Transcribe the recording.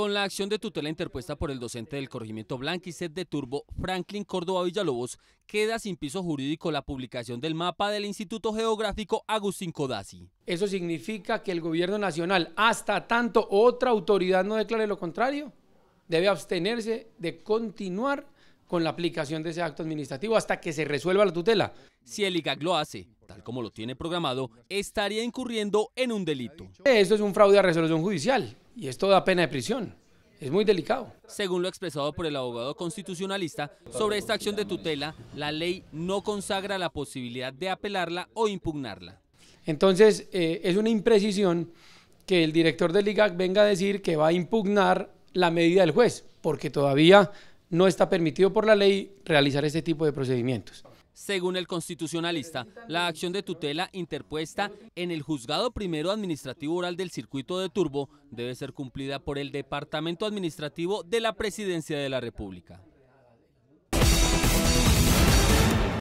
Con la acción de tutela interpuesta por el docente del corregimiento Blanquiset de Turbo, Franklin Córdoba Villalobos, queda sin piso jurídico la publicación del mapa del Instituto Geográfico Agustín Codazzi. ¿Eso significa que el gobierno nacional, hasta tanto otra autoridad no declare lo contrario, debe abstenerse de continuar con la aplicación de ese acto administrativo hasta que se resuelva la tutela? Si el IGAC lo hace, tal como lo tiene programado, estaría incurriendo en un delito. Eso es un fraude a resolución judicial y esto da pena de prisión. Es muy delicado. Según lo expresado por el abogado constitucionalista, sobre esta acción de tutela, la ley no consagra la posibilidad de apelarla o impugnarla. Entonces, eh, es una imprecisión que el director del IGAC venga a decir que va a impugnar la medida del juez, porque todavía no está permitido por la ley realizar este tipo de procedimientos. Según el constitucionalista, la acción de tutela interpuesta en el juzgado primero administrativo oral del circuito de Turbo debe ser cumplida por el Departamento Administrativo de la Presidencia de la República.